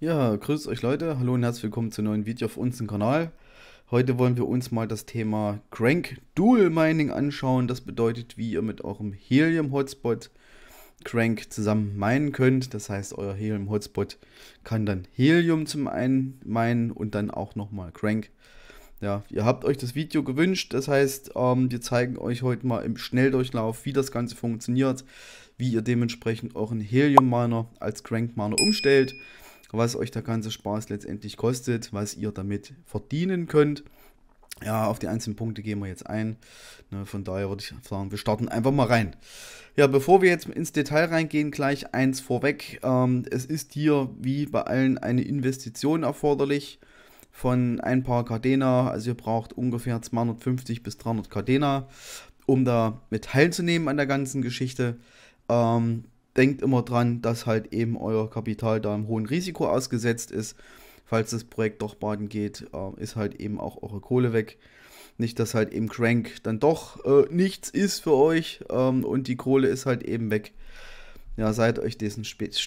Ja, grüßt euch Leute, hallo und herzlich willkommen zu einem neuen Video auf unserem Kanal. Heute wollen wir uns mal das Thema Crank Dual Mining anschauen. Das bedeutet, wie ihr mit eurem Helium Hotspot Crank zusammen minen könnt. Das heißt, euer Helium Hotspot kann dann Helium zum einen meinen und dann auch nochmal Crank. Ja, ihr habt euch das Video gewünscht, das heißt, ähm, wir zeigen euch heute mal im Schnelldurchlauf, wie das Ganze funktioniert, wie ihr dementsprechend euren Helium-Miner als Crank-Miner umstellt was euch der ganze Spaß letztendlich kostet, was ihr damit verdienen könnt. Ja, auf die einzelnen Punkte gehen wir jetzt ein. Ne, von daher würde ich sagen, wir starten einfach mal rein. Ja, bevor wir jetzt ins Detail reingehen, gleich eins vorweg. Ähm, es ist hier wie bei allen eine Investition erforderlich von ein paar Cardena. Also ihr braucht ungefähr 250 bis 300 Cardena, um da mit teilzunehmen an der ganzen Geschichte. Ähm, denkt immer dran, dass halt eben euer Kapital da einem hohen Risiko ausgesetzt ist. Falls das Projekt doch baden geht, äh, ist halt eben auch eure Kohle weg. Nicht, dass halt eben Crank dann doch äh, nichts ist für euch ähm, und die Kohle ist halt eben weg. Ja, seid euch dessen stets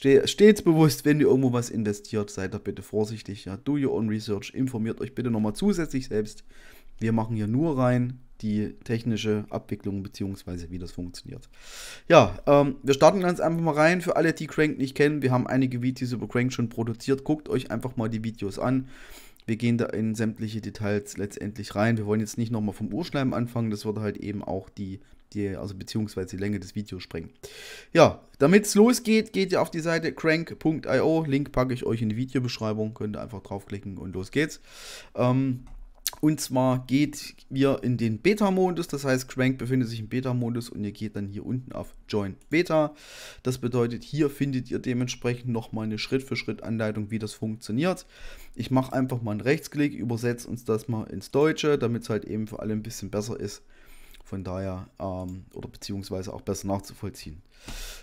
bewusst, wenn ihr irgendwo was investiert, seid da bitte vorsichtig. Ja, do your own research, informiert euch bitte nochmal zusätzlich selbst. Wir machen hier nur rein die technische Abwicklung beziehungsweise wie das funktioniert. Ja, ähm, wir starten ganz einfach mal rein. Für alle, die Crank nicht kennen, wir haben einige Videos über Crank schon produziert. Guckt euch einfach mal die Videos an. Wir gehen da in sämtliche Details letztendlich rein. Wir wollen jetzt nicht nochmal vom Urschleim anfangen, das würde halt eben auch die, die, also beziehungsweise die Länge des Videos sprengen. Ja, damit es losgeht, geht ihr auf die Seite crank.io. Link packe ich euch in die Videobeschreibung. Könnt ihr einfach draufklicken und los geht's. Ähm, und zwar geht ihr in den Beta-Modus, das heißt Crank befindet sich im Beta-Modus und ihr geht dann hier unten auf Join Beta. Das bedeutet, hier findet ihr dementsprechend nochmal eine Schritt-für-Schritt-Anleitung, wie das funktioniert. Ich mache einfach mal einen Rechtsklick, übersetze uns das mal ins Deutsche, damit es halt eben für alle ein bisschen besser ist. Von daher, ähm, oder beziehungsweise auch besser nachzuvollziehen.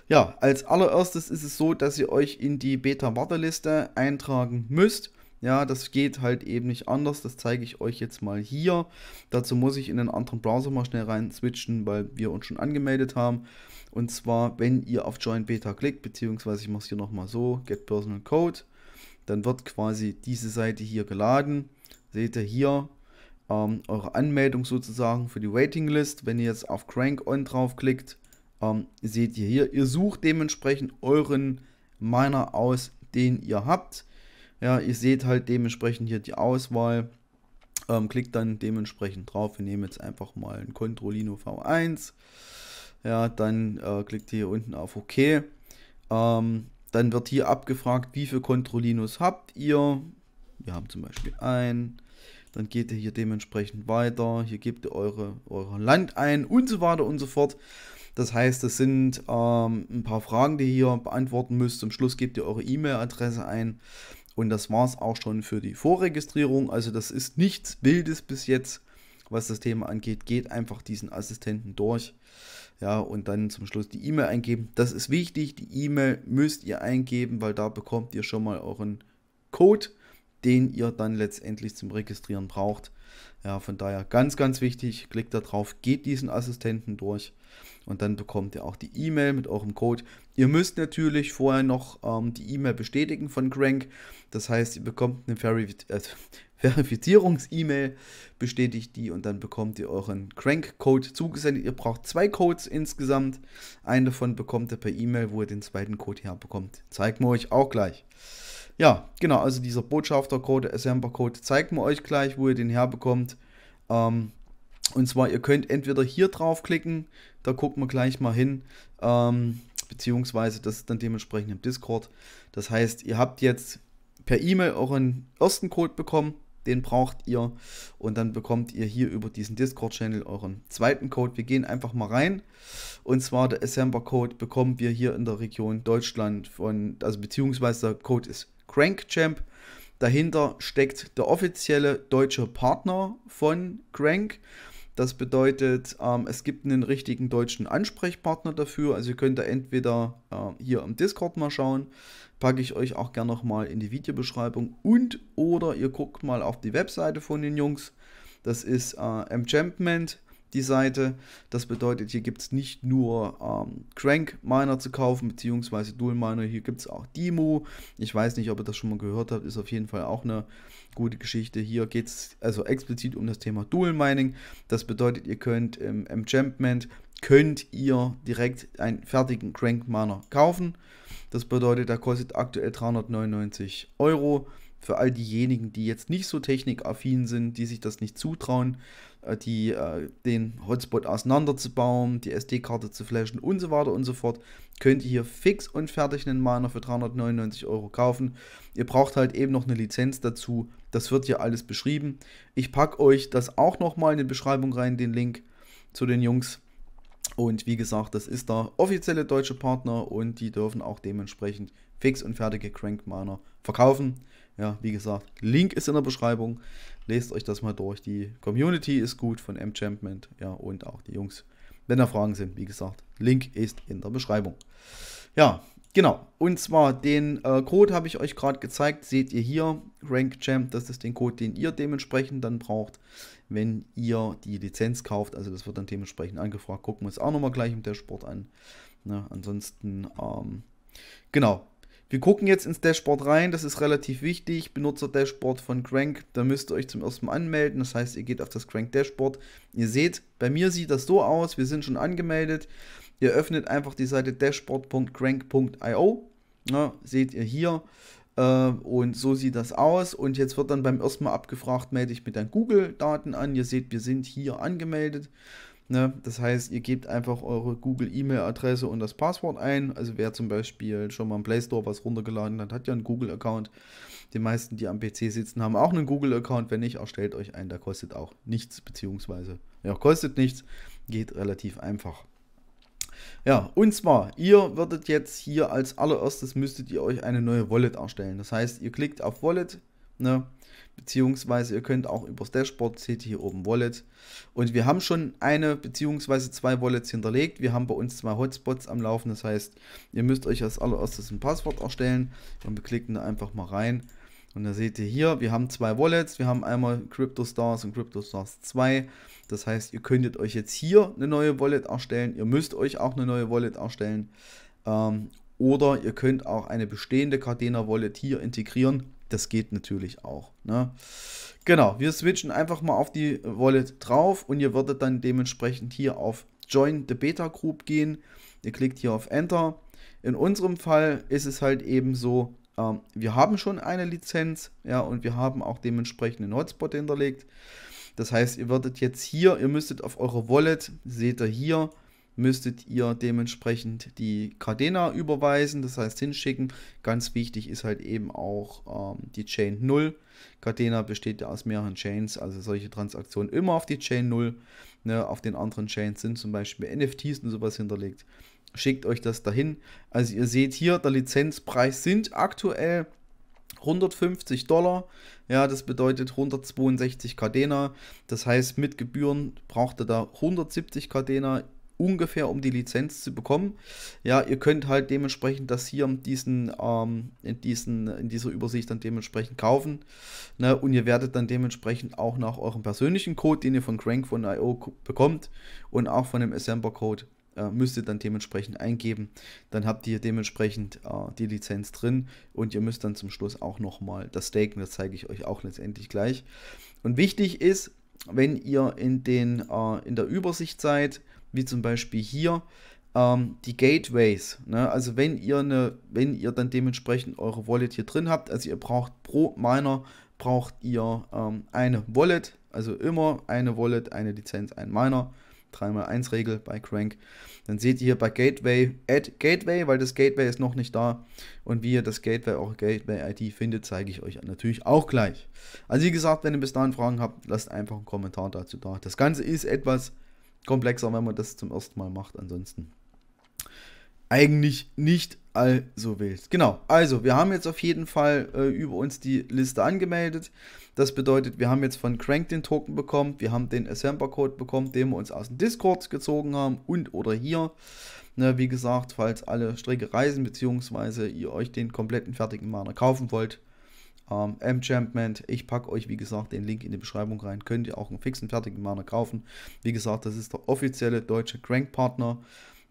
Ja, als allererstes ist es so, dass ihr euch in die Beta-Warteliste eintragen müsst. Ja, das geht halt eben nicht anders. Das zeige ich euch jetzt mal hier. Dazu muss ich in einen anderen Browser mal schnell rein switchen, weil wir uns schon angemeldet haben. Und zwar, wenn ihr auf Join Beta klickt, beziehungsweise ich mache es hier nochmal so, Get Personal Code, dann wird quasi diese Seite hier geladen. Seht ihr hier ähm, eure Anmeldung sozusagen für die Waiting List. Wenn ihr jetzt auf Crank On draufklickt, ähm, seht ihr hier, ihr sucht dementsprechend euren Miner aus, den ihr habt. Ja, ihr seht halt dementsprechend hier die Auswahl. Ähm, klickt dann dementsprechend drauf. Wir nehmen jetzt einfach mal ein Controlino V1. Ja, dann äh, klickt ihr hier unten auf OK. Ähm, dann wird hier abgefragt, wie viele Controlinos habt ihr. Wir haben zum Beispiel einen. Dann geht ihr hier dementsprechend weiter. Hier gebt ihr eure, eure Land ein und so weiter und so fort. Das heißt, das sind ähm, ein paar Fragen, die ihr hier beantworten müsst. Zum Schluss gebt ihr eure E-Mail-Adresse ein. Und das war es auch schon für die Vorregistrierung. Also das ist nichts Wildes bis jetzt, was das Thema angeht. Geht einfach diesen Assistenten durch. Ja, und dann zum Schluss die E-Mail eingeben. Das ist wichtig. Die E-Mail müsst ihr eingeben, weil da bekommt ihr schon mal euren Code, den ihr dann letztendlich zum Registrieren braucht. Ja, von daher ganz, ganz wichtig. Klickt da drauf, geht diesen Assistenten durch. Und dann bekommt ihr auch die E-Mail mit eurem Code. Ihr müsst natürlich vorher noch ähm, die E-Mail bestätigen von Crank. Das heißt, ihr bekommt eine Verifiz äh, Verifizierungs-E-Mail, bestätigt die und dann bekommt ihr euren Crank-Code zugesendet. Ihr braucht zwei Codes insgesamt. Einen davon bekommt ihr per E-Mail, wo ihr den zweiten Code herbekommt. Zeigen wir euch auch gleich. Ja, genau, also dieser Botschafter-Code, Assembler-Code, zeigen wir euch gleich, wo ihr den herbekommt. Ähm, und zwar, ihr könnt entweder hier draufklicken, da gucken wir gleich mal hin, ähm, beziehungsweise das ist dann dementsprechend im Discord. Das heißt, ihr habt jetzt per E-Mail euren ersten Code bekommen, den braucht ihr und dann bekommt ihr hier über diesen Discord-Channel euren zweiten Code. Wir gehen einfach mal rein und zwar der Assembler-Code bekommen wir hier in der Region Deutschland von, also beziehungsweise der Code ist CrankChamp. Dahinter steckt der offizielle deutsche Partner von Crank. Das bedeutet, ähm, es gibt einen richtigen deutschen Ansprechpartner dafür. Also ihr könnt da entweder äh, hier im Discord mal schauen, packe ich euch auch gerne nochmal in die Videobeschreibung und oder ihr guckt mal auf die Webseite von den Jungs. Das ist äh, Enchantment die Seite. Das bedeutet, hier gibt es nicht nur ähm, Crank-Miner zu kaufen, beziehungsweise Dual-Miner, hier gibt es auch Demo. Ich weiß nicht, ob ihr das schon mal gehört habt, ist auf jeden Fall auch eine gute Geschichte. Hier geht es also explizit um das Thema Dual-Mining. Das bedeutet, ihr könnt im Enchantment könnt ihr direkt einen fertigen Crank-Miner kaufen. Das bedeutet, der kostet aktuell 399 Euro für all diejenigen, die jetzt nicht so technikaffin sind, die sich das nicht zutrauen, äh, die, äh, den Hotspot auseinanderzubauen, die SD-Karte zu flashen und so weiter und so fort, könnt ihr hier fix und fertig einen Miner für 399 Euro kaufen. Ihr braucht halt eben noch eine Lizenz dazu. Das wird hier alles beschrieben. Ich packe euch das auch nochmal in die Beschreibung rein, den Link zu den Jungs. Und wie gesagt, das ist der offizielle deutsche Partner und die dürfen auch dementsprechend fix und fertige Crank Miner verkaufen ja, wie gesagt, Link ist in der Beschreibung. Lest euch das mal durch. Die Community ist gut von M-Champment, ja, und auch die Jungs. Wenn da Fragen sind, wie gesagt, Link ist in der Beschreibung. Ja, genau. Und zwar den äh, Code habe ich euch gerade gezeigt. Seht ihr hier, Rank Champ, das ist den Code, den ihr dementsprechend dann braucht, wenn ihr die Lizenz kauft. Also das wird dann dementsprechend angefragt. Gucken wir uns auch nochmal gleich im Dashboard an. Ne, ansonsten, ähm, genau, wir gucken jetzt ins Dashboard rein, das ist relativ wichtig. Benutzer-Dashboard von Crank, da müsst ihr euch zum ersten Mal anmelden. Das heißt, ihr geht auf das Crank-Dashboard. Ihr seht, bei mir sieht das so aus, wir sind schon angemeldet. Ihr öffnet einfach die Seite dashboard.crank.io. Ja, ne, seht ihr hier. Äh, und so sieht das aus. Und jetzt wird dann beim ersten Mal abgefragt, melde ich mit deinen Google-Daten an. Ihr seht, wir sind hier angemeldet. Ne? Das heißt, ihr gebt einfach eure Google-E-Mail-Adresse und das Passwort ein. Also wer zum Beispiel schon mal im Play Store was runtergeladen hat, hat ja einen Google-Account. Die meisten, die am PC sitzen, haben auch einen Google-Account. Wenn nicht, erstellt euch einen, der kostet auch nichts, beziehungsweise ja, kostet nichts, geht relativ einfach. Ja, und zwar, ihr würdet jetzt hier als allererstes müsstet ihr euch eine neue Wallet erstellen. Das heißt, ihr klickt auf Wallet, Ne? Beziehungsweise ihr könnt auch übers Dashboard, seht ihr hier oben Wallet. Und wir haben schon eine beziehungsweise zwei Wallets hinterlegt. Wir haben bei uns zwei Hotspots am Laufen. Das heißt, ihr müsst euch als allererstes ein Passwort erstellen. Dann klicken da einfach mal rein. Und da seht ihr hier, wir haben zwei Wallets. Wir haben einmal CryptoStars und CryptoStars 2. Das heißt, ihr könntet euch jetzt hier eine neue Wallet erstellen. Ihr müsst euch auch eine neue Wallet erstellen. Ähm, oder ihr könnt auch eine bestehende Cardena Wallet hier integrieren das geht natürlich auch. Ne? Genau, wir switchen einfach mal auf die Wallet drauf und ihr würdet dann dementsprechend hier auf Join the Beta Group gehen. Ihr klickt hier auf Enter. In unserem Fall ist es halt eben so, ähm, wir haben schon eine Lizenz ja, und wir haben auch dementsprechend einen Hotspot hinterlegt. Das heißt, ihr würdet jetzt hier, ihr müsstet auf eure Wallet, seht ihr hier, müsstet ihr dementsprechend die Cardena überweisen, das heißt hinschicken. Ganz wichtig ist halt eben auch ähm, die Chain 0. Cardena besteht ja aus mehreren Chains, also solche Transaktionen immer auf die Chain 0. Ne? Auf den anderen Chains sind zum Beispiel NFTs und sowas hinterlegt. Schickt euch das dahin. Also ihr seht hier, der Lizenzpreis sind aktuell 150 Dollar, ja, das bedeutet 162 Cardena. Das heißt, mit Gebühren braucht ihr da 170 Cardena ungefähr, um die Lizenz zu bekommen. Ja, ihr könnt halt dementsprechend das hier in, diesen, ähm, in, diesen, in dieser Übersicht dann dementsprechend kaufen. Ne? Und ihr werdet dann dementsprechend auch nach eurem persönlichen Code, den ihr von Crank von IO bekommt und auch von dem Assembler-Code, äh, müsst ihr dann dementsprechend eingeben. Dann habt ihr dementsprechend äh, die Lizenz drin und ihr müsst dann zum Schluss auch nochmal das staken. Das zeige ich euch auch letztendlich gleich. Und wichtig ist, wenn ihr in, den, äh, in der Übersicht seid, wie zum Beispiel hier, ähm, die Gateways. Ne? Also wenn ihr eine, wenn ihr dann dementsprechend eure Wallet hier drin habt, also ihr braucht pro Miner braucht ihr ähm, eine Wallet, also immer eine Wallet, eine Lizenz, ein Miner. 3x1 Regel bei Crank. Dann seht ihr hier bei Gateway, add Gateway, weil das Gateway ist noch nicht da. Und wie ihr das Gateway, auch Gateway ID findet, zeige ich euch natürlich auch gleich. Also wie gesagt, wenn ihr bis dahin Fragen habt, lasst einfach einen Kommentar dazu da. Das Ganze ist etwas komplexer, wenn man das zum ersten Mal macht. Ansonsten eigentlich nicht allzu wild. Genau, also wir haben jetzt auf jeden Fall äh, über uns die Liste angemeldet. Das bedeutet, wir haben jetzt von Crank den Token bekommen, wir haben den Assembler-Code bekommen, den wir uns aus dem Discord gezogen haben und oder hier. Ne, wie gesagt, falls alle Strecke reisen, beziehungsweise ihr euch den kompletten fertigen Mana kaufen wollt, ähm, Enchantment, ich packe euch wie gesagt den Link in die Beschreibung rein, könnt ihr auch einen fixen, fertigen Mana kaufen. Wie gesagt, das ist der offizielle deutsche Crank-Partner.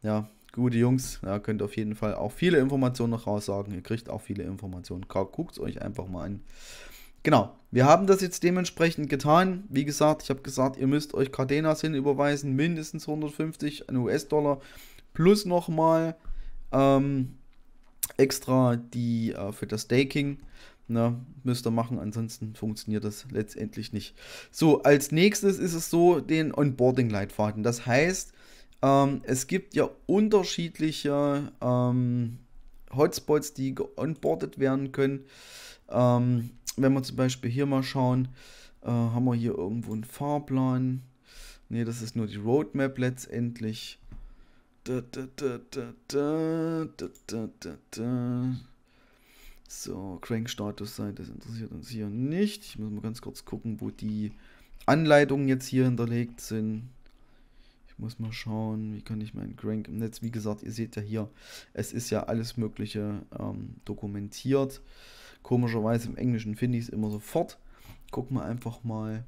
Ja, gute Jungs, ja, könnt auf jeden Fall auch viele Informationen noch raussagen. Ihr kriegt auch viele Informationen. Guckt es euch einfach mal an. Genau, wir haben das jetzt dementsprechend getan. Wie gesagt, ich habe gesagt, ihr müsst euch Cardenas hinüberweisen, mindestens 150 US-Dollar plus nochmal ähm, extra die äh, für das Staking na, müsst ihr machen, ansonsten funktioniert das letztendlich nicht. So, als nächstes ist es so, den Onboarding-Leitfaden. Das heißt, ähm, es gibt ja unterschiedliche ähm, Hotspots, die geonboardet werden können. Ähm, wenn wir zum Beispiel hier mal schauen, äh, haben wir hier irgendwo einen Fahrplan. Ne, das ist nur die Roadmap letztendlich. da, da, da, da, da, da, da, da. So, crank status seite das interessiert uns hier nicht. Ich muss mal ganz kurz gucken, wo die Anleitungen jetzt hier hinterlegt sind. Ich muss mal schauen, wie kann ich meinen Crank im Netz, wie gesagt, ihr seht ja hier, es ist ja alles Mögliche ähm, dokumentiert. Komischerweise im Englischen finde ich es immer sofort. Gucken wir einfach mal.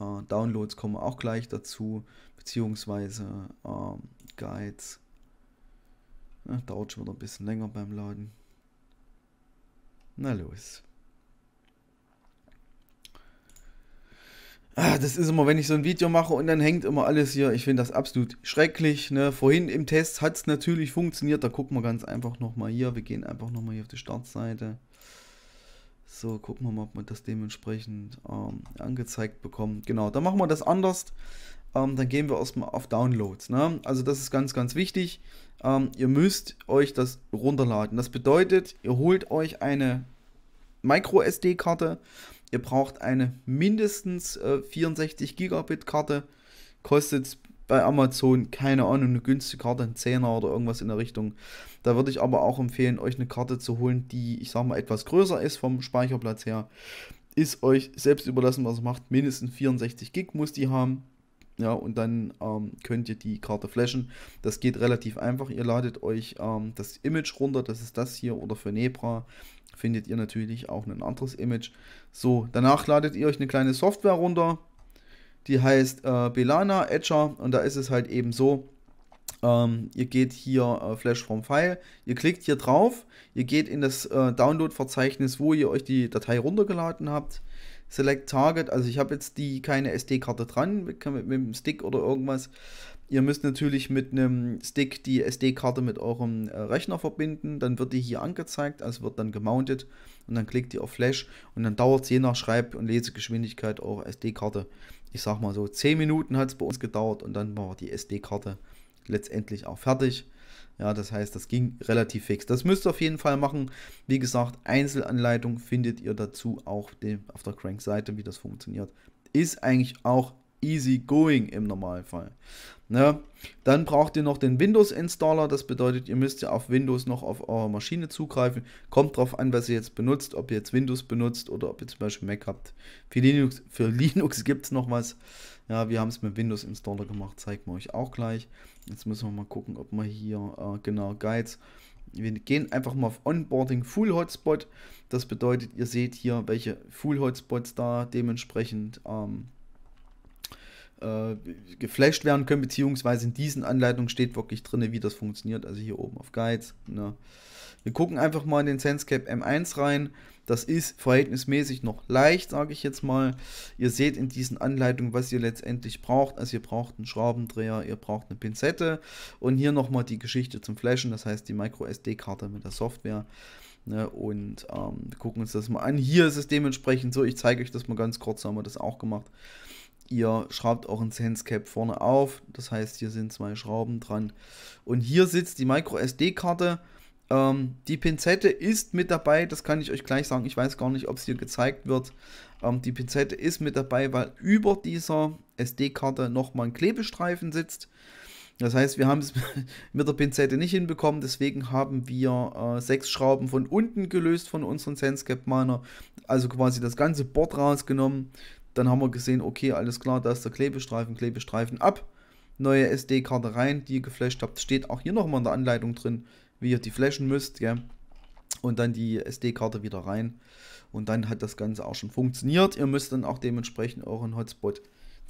Äh, Downloads kommen auch gleich dazu, beziehungsweise äh, Guides. Ja, dauert schon wieder ein bisschen länger beim Laden. Na los. Ah, das ist immer, wenn ich so ein Video mache und dann hängt immer alles hier. Ich finde das absolut schrecklich. Ne? Vorhin im Test hat es natürlich funktioniert. Da gucken wir ganz einfach nochmal hier. Wir gehen einfach nochmal hier auf die Startseite. So, gucken wir mal, ob wir das dementsprechend ähm, angezeigt bekommen. Genau, dann machen wir das anders. Ähm, dann gehen wir erstmal auf Downloads. Ne? Also das ist ganz, ganz wichtig. Ähm, ihr müsst euch das runterladen. Das bedeutet, ihr holt euch eine Micro-SD-Karte. Ihr braucht eine mindestens äh, 64 Gigabit-Karte. Kostet bei Amazon, keine Ahnung, eine günstige Karte, ein Zehner oder irgendwas in der Richtung. Da würde ich aber auch empfehlen, euch eine Karte zu holen, die, ich sag mal, etwas größer ist vom Speicherplatz her. Ist euch selbst überlassen, was ihr macht. Mindestens 64 Gig muss die haben. Ja, und dann ähm, könnt ihr die Karte flashen. Das geht relativ einfach. Ihr ladet euch ähm, das Image runter, das ist das hier, oder für Nebra findet ihr natürlich auch ein anderes Image. So, danach ladet ihr euch eine kleine Software runter die heißt äh, Belana Edger und da ist es halt eben so, ähm, ihr geht hier äh, Flash from File, ihr klickt hier drauf, ihr geht in das äh, Download-Verzeichnis, wo ihr euch die Datei runtergeladen habt, Select Target, also ich habe jetzt die keine SD-Karte dran, mit, einem Stick oder irgendwas. Ihr müsst natürlich mit einem Stick die SD-Karte mit eurem äh, Rechner verbinden, dann wird die hier angezeigt, also wird dann gemountet und dann klickt ihr auf Flash und dann dauert es je nach Schreib- und Lesegeschwindigkeit eure SD-Karte ich sag mal so, 10 Minuten hat es bei uns gedauert und dann war die SD-Karte letztendlich auch fertig. Ja, das heißt, das ging relativ fix. Das müsst ihr auf jeden Fall machen. Wie gesagt, Einzelanleitung findet ihr dazu auch auf der Crank-Seite, wie das funktioniert. Ist eigentlich auch easy going im Normalfall. Ne? Dann braucht ihr noch den Windows-Installer, das bedeutet, ihr müsst ja auf Windows noch auf eure Maschine zugreifen. Kommt drauf an, was ihr jetzt benutzt, ob ihr jetzt Windows benutzt oder ob ihr zum Beispiel Mac habt. Für Linux, für Linux gibt es noch was. Ja, wir haben es mit Windows-Installer gemacht, zeigen wir euch auch gleich. Jetzt müssen wir mal gucken, ob wir hier, äh, genau, Guides. Wir gehen einfach mal auf Onboarding Full Hotspot. Das bedeutet, ihr seht hier, welche Full Hotspots da dementsprechend ähm, äh, geflasht werden können, beziehungsweise in diesen Anleitungen steht wirklich drin, wie das funktioniert. Also hier oben auf Guides. Ne? Wir gucken einfach mal in den Sensecap M1 rein. Das ist verhältnismäßig noch leicht, sage ich jetzt mal. Ihr seht in diesen Anleitungen, was ihr letztendlich braucht. Also ihr braucht einen Schraubendreher, ihr braucht eine Pinzette und hier nochmal die Geschichte zum Flashen, das heißt die Micro-SD-Karte mit der Software. Ne? Und ähm, wir gucken uns das mal an. Hier ist es dementsprechend so, ich zeige euch das mal ganz kurz, haben wir das auch gemacht ihr schraubt auch ein Sensecap vorne auf. Das heißt, hier sind zwei Schrauben dran. Und hier sitzt die Micro SD-Karte. Ähm, die Pinzette ist mit dabei, das kann ich euch gleich sagen. Ich weiß gar nicht, ob es hier gezeigt wird. Ähm, die Pinzette ist mit dabei, weil über dieser SD-Karte nochmal ein Klebestreifen sitzt. Das heißt, wir haben es mit der Pinzette nicht hinbekommen, deswegen haben wir äh, sechs Schrauben von unten gelöst von unserem Sensecap Miner, also quasi das ganze Board rausgenommen, dann haben wir gesehen, okay, alles klar, da ist der Klebestreifen, Klebestreifen ab, neue SD-Karte rein, die ihr geflasht habt. Steht auch hier nochmal in der Anleitung drin, wie ihr die flashen müsst, gell? Und dann die SD-Karte wieder rein. Und dann hat das Ganze auch schon funktioniert. Ihr müsst dann auch dementsprechend euren Hotspot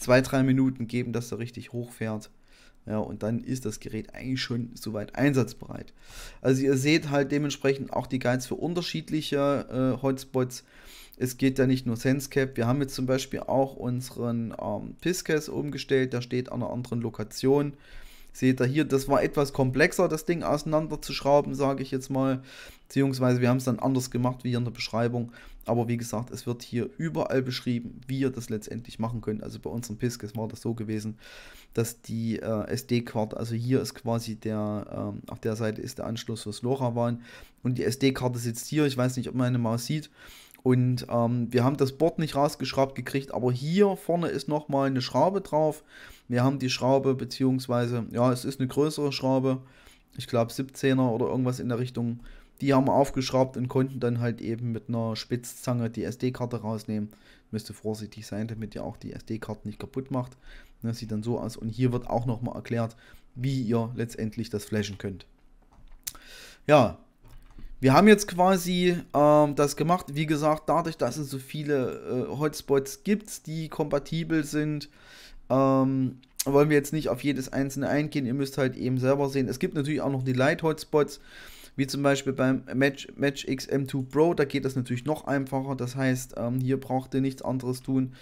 2-3 Minuten geben, dass er richtig hochfährt. Ja, und dann ist das Gerät eigentlich schon soweit einsatzbereit. Also ihr seht halt dementsprechend auch die Guides für unterschiedliche äh, Hotspots es geht ja nicht nur SenseCap. Wir haben jetzt zum Beispiel auch unseren ähm, PISCAS umgestellt. Der steht an einer anderen Lokation. Seht ihr hier, das war etwas komplexer, das Ding auseinanderzuschrauben, sage ich jetzt mal. Beziehungsweise wir haben es dann anders gemacht, wie hier in der Beschreibung. Aber wie gesagt, es wird hier überall beschrieben, wie ihr das letztendlich machen könnt. Also bei unserem Pisces war das so gewesen, dass die äh, SD-Karte, also hier ist quasi der, äh, auf der Seite ist der Anschluss fürs LoRaWAN. Und die SD-Karte sitzt hier, ich weiß nicht, ob man eine Maus sieht. Und ähm, wir haben das Board nicht rausgeschraubt gekriegt, aber hier vorne ist nochmal eine Schraube drauf. Wir haben die Schraube, beziehungsweise, ja, es ist eine größere Schraube, ich glaube 17er oder irgendwas in der Richtung. Die haben wir aufgeschraubt und konnten dann halt eben mit einer Spitzzange die SD-Karte rausnehmen. Müsste vorsichtig sein, damit ihr auch die SD-Karte nicht kaputt macht. Das ne, sieht dann so aus. Und hier wird auch nochmal erklärt, wie ihr letztendlich das flashen könnt. Ja, wir haben jetzt quasi ähm, das gemacht, wie gesagt, dadurch, dass es so viele äh, Hotspots gibt, die kompatibel sind, ähm, wollen wir jetzt nicht auf jedes einzelne eingehen. Ihr müsst halt eben selber sehen. Es gibt natürlich auch noch die Light-Hotspots, wie zum Beispiel beim Match, Match XM2 Pro. Da geht das natürlich noch einfacher. Das heißt, ähm, hier braucht ihr nichts anderes tun,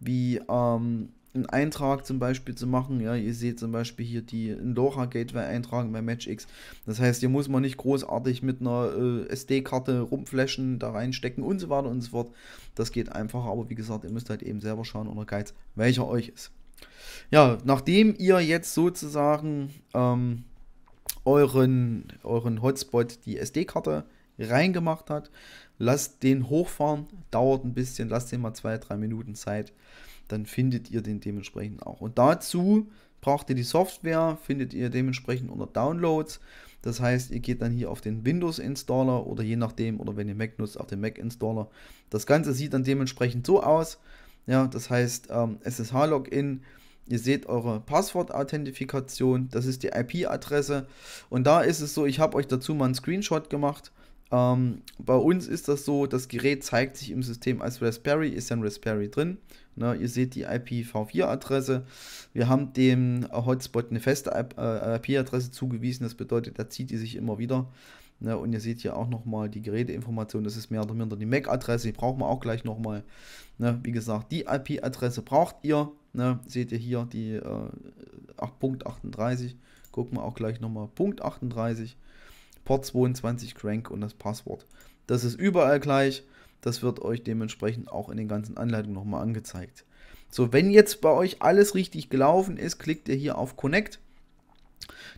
wie ähm, einen Eintrag zum Beispiel zu machen. Ja, ihr seht zum Beispiel hier die Lora Gateway eintragen bei MatchX. Das heißt, hier muss man nicht großartig mit einer äh, SD-Karte rumflashen, da reinstecken und so weiter und so fort. Das geht einfach, aber wie gesagt, ihr müsst halt eben selber schauen oder Guides, welcher euch ist. Ja, nachdem ihr jetzt sozusagen ähm, euren, euren Hotspot die SD-Karte reingemacht hat, lasst den hochfahren, dauert ein bisschen, lasst den mal zwei, drei Minuten Zeit dann findet ihr den dementsprechend auch. Und dazu braucht ihr die Software, findet ihr dementsprechend unter Downloads. Das heißt, ihr geht dann hier auf den Windows Installer oder je nachdem, oder wenn ihr Mac nutzt, auf den Mac Installer. Das Ganze sieht dann dementsprechend so aus. Ja, das heißt ähm, SSH-Login. Ihr seht eure Passwort-Authentifikation. das ist die IP-Adresse. Und da ist es so, ich habe euch dazu mal einen Screenshot gemacht. Ähm, bei uns ist das so, das Gerät zeigt sich im System als Raspberry, ist ein Raspberry drin. Ne, ihr seht die IPv4-Adresse. Wir haben dem Hotspot eine feste IP-Adresse äh, zugewiesen. Das bedeutet, er zieht die sich immer wieder. Ne, und ihr seht hier auch nochmal die Geräteinformation. Das ist mehr oder minder die MAC-Adresse. Die brauchen wir auch gleich nochmal. Ne, wie gesagt, die IP-Adresse braucht ihr. Ne, seht ihr hier die äh, 8.38. Gucken wir auch gleich nochmal. Punkt 38. Port 22 Crank und das Passwort. Das ist überall gleich. Das wird euch dementsprechend auch in den ganzen Anleitungen nochmal angezeigt. So, wenn jetzt bei euch alles richtig gelaufen ist, klickt ihr hier auf Connect.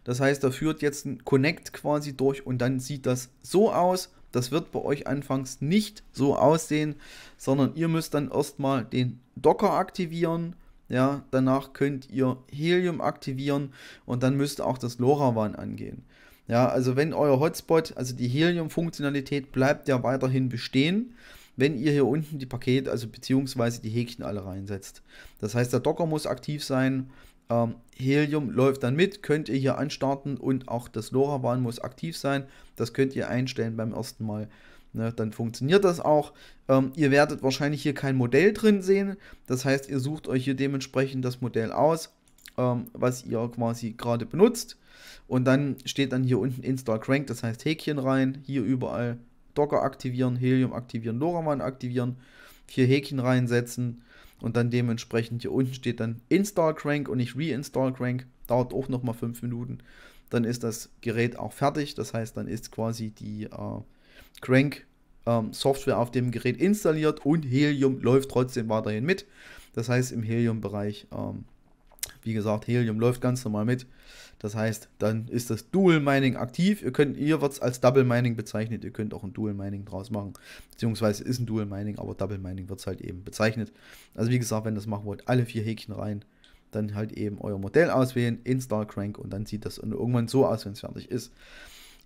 Das heißt, da führt jetzt ein Connect quasi durch und dann sieht das so aus. Das wird bei euch anfangs nicht so aussehen, sondern ihr müsst dann erstmal den Docker aktivieren. Ja, danach könnt ihr Helium aktivieren und dann müsst auch das LoRaWAN angehen. Ja, also wenn euer Hotspot, also die Helium-Funktionalität bleibt ja weiterhin bestehen, wenn ihr hier unten die Pakete, also beziehungsweise die Häkchen alle reinsetzt. Das heißt, der Docker muss aktiv sein, ähm, Helium läuft dann mit, könnt ihr hier anstarten und auch das LoRaWAN muss aktiv sein. Das könnt ihr einstellen beim ersten Mal. Ne, dann funktioniert das auch. Ähm, ihr werdet wahrscheinlich hier kein Modell drin sehen. Das heißt, ihr sucht euch hier dementsprechend das Modell aus, ähm, was ihr quasi gerade benutzt. Und dann steht dann hier unten Install Crank, das heißt Häkchen rein, hier überall Docker aktivieren, Helium aktivieren, LoRaWAN aktivieren, hier Häkchen reinsetzen und dann dementsprechend hier unten steht dann Install Crank und nicht Reinstall Crank, dauert auch nochmal 5 Minuten. Dann ist das Gerät auch fertig, das heißt, dann ist quasi die äh, Crank ähm, Software auf dem Gerät installiert und Helium läuft trotzdem weiterhin mit. Das heißt, im Helium-Bereich ähm, wie gesagt, Helium läuft ganz normal mit. Das heißt, dann ist das Dual Mining aktiv. Ihr könnt, wird es als Double Mining bezeichnet. Ihr könnt auch ein Dual Mining draus machen. Beziehungsweise ist ein Dual Mining, aber Double Mining wird es halt eben bezeichnet. Also wie gesagt, wenn ihr das machen wollt, alle vier Häkchen rein. Dann halt eben euer Modell auswählen, Install Crank und dann sieht das irgendwann so aus, wenn es fertig ist.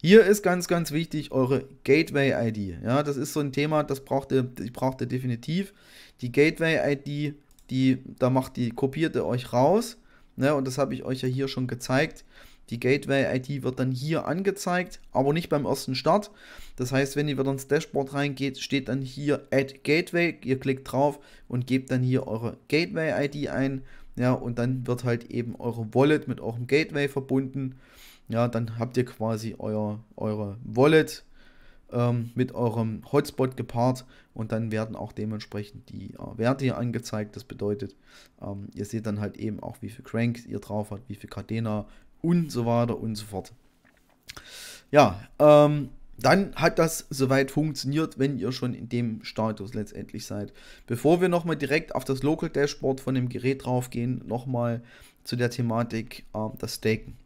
Hier ist ganz, ganz wichtig eure Gateway-ID. Ja, das ist so ein Thema, das braucht ihr, die braucht ihr definitiv. Die Gateway-ID die, da macht die, kopiert ihr euch raus. Ne, und das habe ich euch ja hier schon gezeigt. Die Gateway-ID wird dann hier angezeigt, aber nicht beim ersten Start. Das heißt, wenn ihr wieder ins Dashboard reingeht, steht dann hier Add Gateway. Ihr klickt drauf und gebt dann hier eure Gateway-ID ein. Ja, und dann wird halt eben eure Wallet mit eurem Gateway verbunden. Ja, dann habt ihr quasi euer, eure Wallet ähm, mit eurem Hotspot gepaart und dann werden auch dementsprechend die äh, Werte hier angezeigt. Das bedeutet, ähm, ihr seht dann halt eben auch, wie viel Crank ihr drauf habt, wie viel Cadena und so weiter und so fort. Ja, ähm, dann hat das soweit funktioniert, wenn ihr schon in dem Status letztendlich seid. Bevor wir nochmal direkt auf das Local Dashboard von dem Gerät draufgehen, nochmal zu der Thematik äh, das Staken.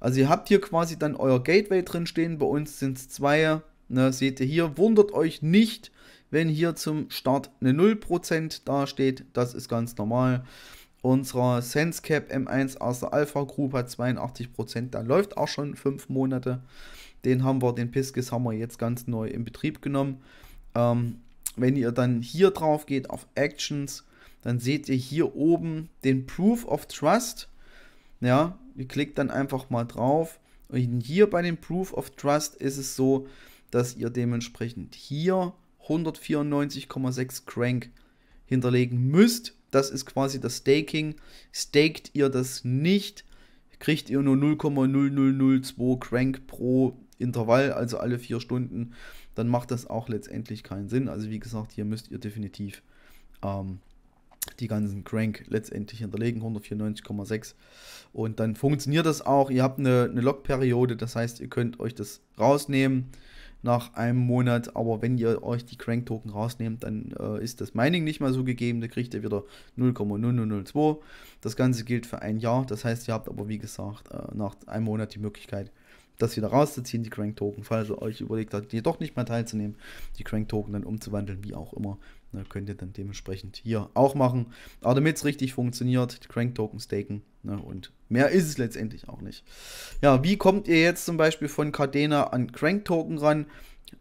Also ihr habt hier quasi dann euer Gateway drin stehen. Bei uns sind es zwei Ne, seht ihr hier, wundert euch nicht, wenn hier zum Start eine 0% dasteht. Das ist ganz normal. Unserer SenseCap M1 aus der Alpha Group hat 82%. Da läuft auch schon 5 Monate. Den haben wir, den Piskis haben wir jetzt ganz neu in Betrieb genommen. Ähm, wenn ihr dann hier drauf geht auf Actions, dann seht ihr hier oben den Proof of Trust. Ja, ihr klickt dann einfach mal drauf. Und hier bei dem Proof of Trust ist es so, dass ihr dementsprechend hier 194,6 Crank hinterlegen müsst. Das ist quasi das Staking. Staked ihr das nicht, kriegt ihr nur 0,0002 Crank pro Intervall, also alle vier Stunden, dann macht das auch letztendlich keinen Sinn. Also wie gesagt, hier müsst ihr definitiv ähm, die ganzen Crank letztendlich hinterlegen, 194,6. Und dann funktioniert das auch. Ihr habt eine, eine log das heißt, ihr könnt euch das rausnehmen nach einem Monat. Aber wenn ihr euch die Crank-Token rausnehmt, dann äh, ist das Mining nicht mal so gegeben. Da kriegt ihr wieder 0,0002. Das Ganze gilt für ein Jahr. Das heißt, ihr habt aber wie gesagt äh, nach einem Monat die Möglichkeit, das wieder rauszuziehen, die Crank-Token. Falls ihr euch überlegt habt, doch nicht mal teilzunehmen, die Crank-Token dann umzuwandeln, wie auch immer. Na, könnt ihr dann dementsprechend hier auch machen. Aber damit es richtig funktioniert, Crank-Token staken. Ne, und mehr ist es letztendlich auch nicht. Ja, wie kommt ihr jetzt zum Beispiel von Cardena an Crank-Token ran?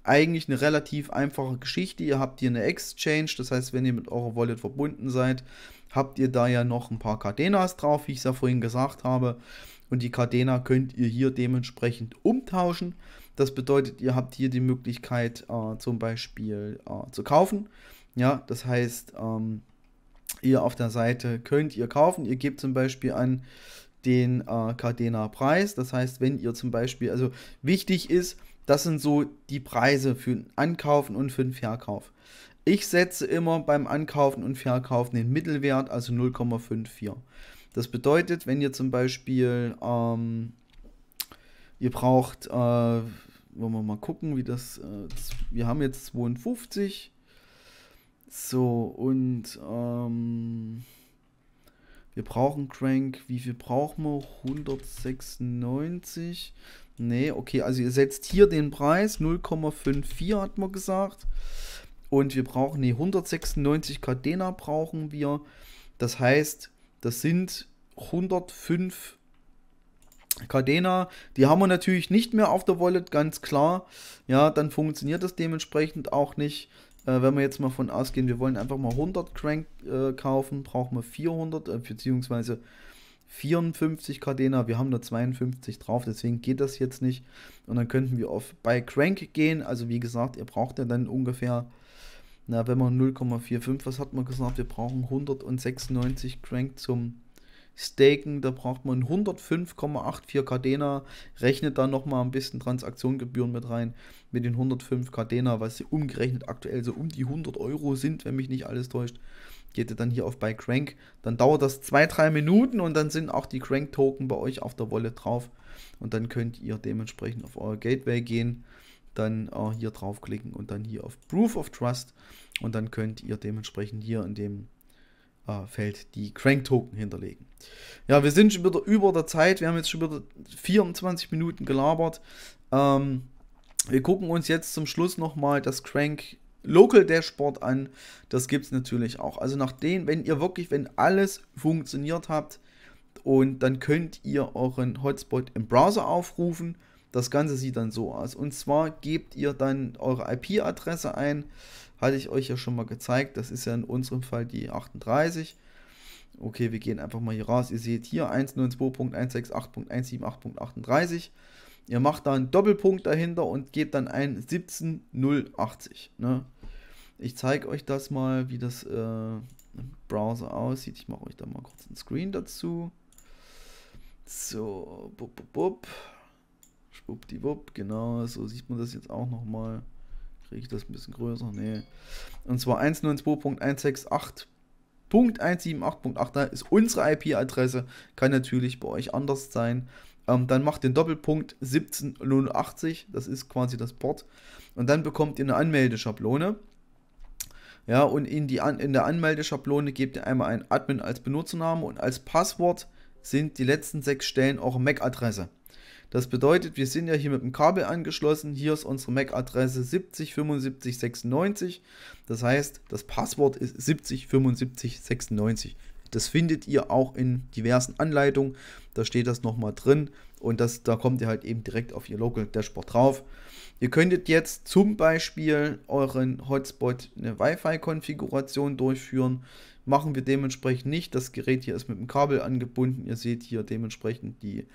Eigentlich eine relativ einfache Geschichte. Ihr habt hier eine Exchange, das heißt, wenn ihr mit eurer Wallet verbunden seid, habt ihr da ja noch ein paar Cardenas drauf, wie ich es ja vorhin gesagt habe. Und die Cardena könnt ihr hier dementsprechend umtauschen. Das bedeutet, ihr habt hier die Möglichkeit äh, zum Beispiel äh, zu kaufen. Ja, das heißt, ähm, ihr auf der Seite könnt ihr kaufen. Ihr gebt zum Beispiel an den äh, Cardena Preis. Das heißt, wenn ihr zum Beispiel, also wichtig ist, das sind so die Preise für den Ankaufen und für den Verkauf. Ich setze immer beim Ankaufen und Verkaufen den Mittelwert, also 0,54. Das bedeutet, wenn ihr zum Beispiel, ähm, ihr braucht, äh, wollen wir mal gucken, wie das, äh, wir haben jetzt 52, so, und ähm, wir brauchen Crank. Wie viel brauchen wir? 196. Ne, okay, also ihr setzt hier den Preis. 0,54 hat man gesagt. Und wir brauchen, ne, 196 Cadena brauchen wir. Das heißt, das sind 105 Cadena, die haben wir natürlich nicht mehr auf der Wallet, ganz klar. Ja, dann funktioniert das dementsprechend auch nicht. Äh, wenn wir jetzt mal von ausgehen, wir wollen einfach mal 100 Crank äh, kaufen, brauchen wir 400 äh, bzw. 54 Cardena. Wir haben da 52 drauf, deswegen geht das jetzt nicht. Und dann könnten wir auf bei Crank gehen. Also wie gesagt, ihr braucht ja dann ungefähr, na wenn man 0,45, was hat man gesagt, wir brauchen 196 Crank zum staken, da braucht man 105,84 Cardena, rechnet dann nochmal ein bisschen Transaktionsgebühren mit rein, mit den 105 Cardena, was umgerechnet aktuell so um die 100 Euro sind, wenn mich nicht alles täuscht, geht ihr dann hier auf bei Crank, dann dauert das 2-3 Minuten und dann sind auch die Crank-Token bei euch auf der Wolle drauf und dann könnt ihr dementsprechend auf euer Gateway gehen, dann äh, hier draufklicken und dann hier auf Proof of Trust und dann könnt ihr dementsprechend hier in dem äh, Feld die Crank-Token hinterlegen. Ja, wir sind schon wieder über der Zeit. Wir haben jetzt schon wieder 24 Minuten gelabert. Ähm, wir gucken uns jetzt zum Schluss nochmal das Crank Local Dashboard an. Das gibt es natürlich auch. Also nach denen, wenn ihr wirklich, wenn alles funktioniert habt, und dann könnt ihr euren Hotspot im Browser aufrufen das Ganze sieht dann so aus. Und zwar gebt ihr dann eure IP-Adresse ein. Hatte ich euch ja schon mal gezeigt. Das ist ja in unserem Fall die 38. Okay, wir gehen einfach mal hier raus. Ihr seht hier 192.168.178.38. Ihr macht da einen Doppelpunkt dahinter und gebt dann ein 17080. Ne? Ich zeige euch das mal, wie das äh, im Browser aussieht. Ich mache euch da mal kurz einen Screen dazu. So, bup, bup, bup. Wuppdiwupp, genau, so sieht man das jetzt auch nochmal. Kriege ich das ein bisschen größer? Nee. Und zwar 192.168.178.8 da ist unsere IP-Adresse, kann natürlich bei euch anders sein. Ähm, dann macht den Doppelpunkt 1780, das ist quasi das Port. Und dann bekommt ihr eine Anmeldeschablone. Ja, und in, die in der Anmeldeschablone gebt ihr einmal ein Admin als Benutzername und als Passwort sind die letzten sechs Stellen eure MAC-Adresse. Das bedeutet, wir sind ja hier mit dem Kabel angeschlossen. Hier ist unsere MAC-Adresse 707596. Das heißt, das Passwort ist 707596. Das findet ihr auch in diversen Anleitungen. Da steht das nochmal drin und das, da kommt ihr halt eben direkt auf ihr Local Dashboard drauf. Ihr könntet jetzt zum Beispiel euren Hotspot eine Wi-Fi-Konfiguration durchführen. Machen wir dementsprechend nicht. Das Gerät hier ist mit dem Kabel angebunden. Ihr seht hier dementsprechend die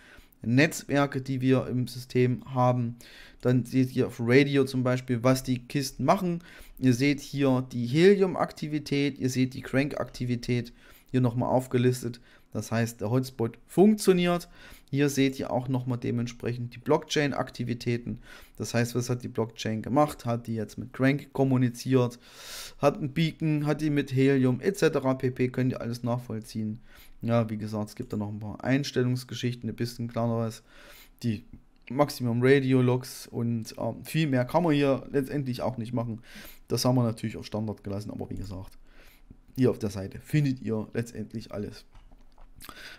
Netzwerke, die wir im System haben. Dann seht ihr auf Radio zum Beispiel, was die Kisten machen. Ihr seht hier die Helium-Aktivität, ihr seht die Crank-Aktivität hier nochmal aufgelistet. Das heißt, der Hotspot funktioniert. Hier seht ihr auch nochmal dementsprechend die Blockchain-Aktivitäten. Das heißt, was hat die Blockchain gemacht? Hat die jetzt mit Crank kommuniziert? Hat ein Beacon? Hat die mit Helium etc. pp. Könnt ihr alles nachvollziehen. Ja, wie gesagt, es gibt da noch ein paar Einstellungsgeschichten, ein bisschen kleineres. Die Maximum Radio Logs und äh, viel mehr kann man hier letztendlich auch nicht machen. Das haben wir natürlich auf Standard gelassen, aber wie gesagt, hier auf der Seite findet ihr letztendlich alles.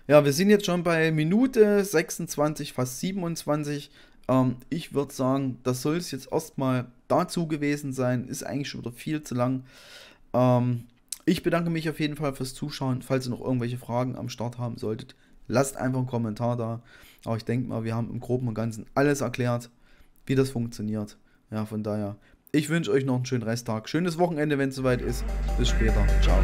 Ja, wir sind jetzt schon bei Minute 26, fast 27. Ähm, ich würde sagen, das soll es jetzt erstmal dazu gewesen sein. Ist eigentlich schon wieder viel zu lang. Ähm, ich bedanke mich auf jeden Fall fürs Zuschauen. Falls ihr noch irgendwelche Fragen am Start haben solltet, lasst einfach einen Kommentar da. Aber ich denke mal, wir haben im Groben und Ganzen alles erklärt, wie das funktioniert. Ja, von daher, ich wünsche euch noch einen schönen Resttag. Schönes Wochenende, wenn es soweit ist. Bis später. Ciao.